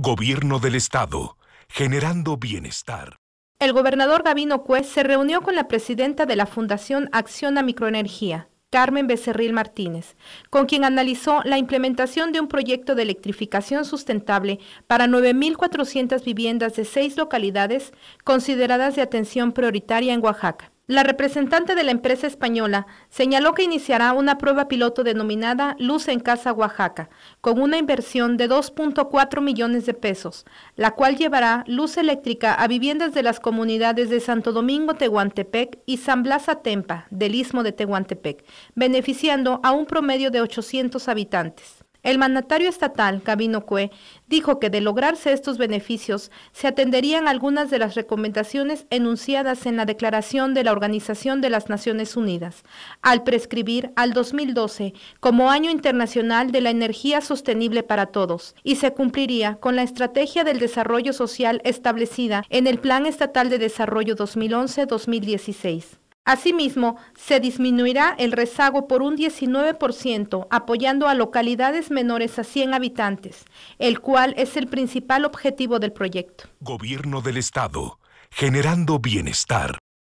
Gobierno del Estado, generando bienestar. El gobernador Gavino Cuez se reunió con la presidenta de la Fundación Acción a Microenergía, Carmen Becerril Martínez, con quien analizó la implementación de un proyecto de electrificación sustentable para 9.400 viviendas de seis localidades consideradas de atención prioritaria en Oaxaca. La representante de la empresa española señaló que iniciará una prueba piloto denominada Luz en Casa Oaxaca, con una inversión de 2.4 millones de pesos, la cual llevará luz eléctrica a viviendas de las comunidades de Santo Domingo Tehuantepec y San Blas Atempa del Istmo de Tehuantepec, beneficiando a un promedio de 800 habitantes. El mandatario estatal, Gabino Cue, dijo que de lograrse estos beneficios, se atenderían algunas de las recomendaciones enunciadas en la Declaración de la Organización de las Naciones Unidas, al prescribir al 2012 como Año Internacional de la Energía Sostenible para Todos, y se cumpliría con la Estrategia del Desarrollo Social establecida en el Plan Estatal de Desarrollo 2011-2016. Asimismo, se disminuirá el rezago por un 19%, apoyando a localidades menores a 100 habitantes, el cual es el principal objetivo del proyecto. Gobierno del Estado, generando bienestar.